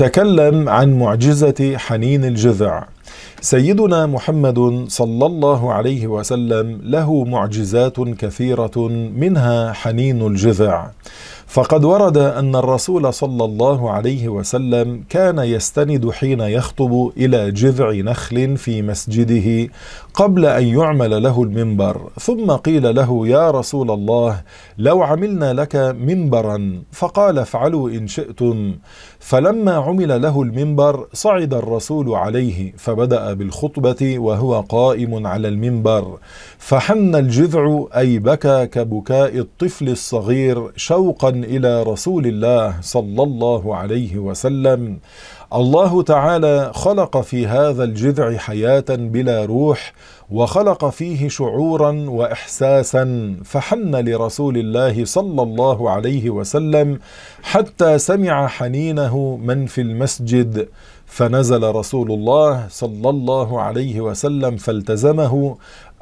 تكلم عن معجزة حنين الجذع سيدنا محمد صلى الله عليه وسلم له معجزات كثيرة منها حنين الجذع فقد ورد أن الرسول صلى الله عليه وسلم كان يستند حين يخطب إلى جذع نخل في مسجده قبل أن يعمل له المنبر ثم قيل له يا رسول الله لو عملنا لك منبرا فقال افعلوا إن شئتم فلما عمل له المنبر صعد الرسول عليه فبدأ بالخطبة وهو قائم على المنبر فحن الجذع أي بكى كبكاء الطفل الصغير شوقا إلى رسول الله صلى الله عليه وسلم الله تعالى خلق في هذا الجذع حياة بلا روح وخلق فيه شعورا وإحساسا فحن لرسول الله صلى الله عليه وسلم حتى سمع حنينه من في المسجد فنزل رسول الله صلى الله عليه وسلم فالتزمه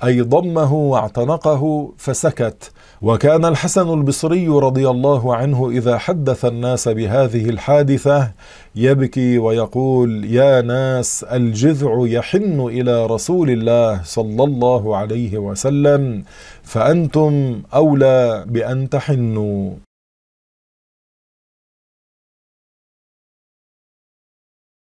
أي ضمه واعتنقه فسكت وكان الحسن البصري رضي الله عنه إذا حدث الناس بهذه الحادثة يبكي ويقول يا ناس الجذع يحن إلى رسول الله صلى الله عليه وسلم فأنتم أولى بأن تحنوا